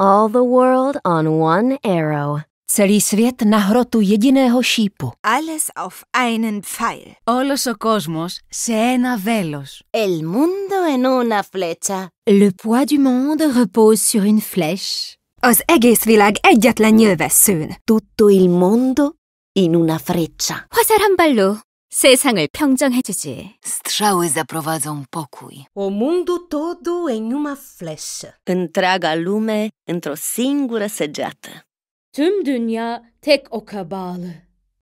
All the world on one arrow. Celý svět na hrotu jediného šípu. Alles auf einen Pfeil. Όλος ο κόσμος σε ένα βέλος. El mundo en una flecha. Le poids du monde repose sur une flèche. Az egész világ egyetlen nyilvesszőn. Tutto il mondo in una freccia. Hozzáramballó. 세상을 평정해주지. Strzały un pocui. O mundo todo em uma flecha. Întreaga lume într-o singură săgeată. Tüm dünya tek o kabalı.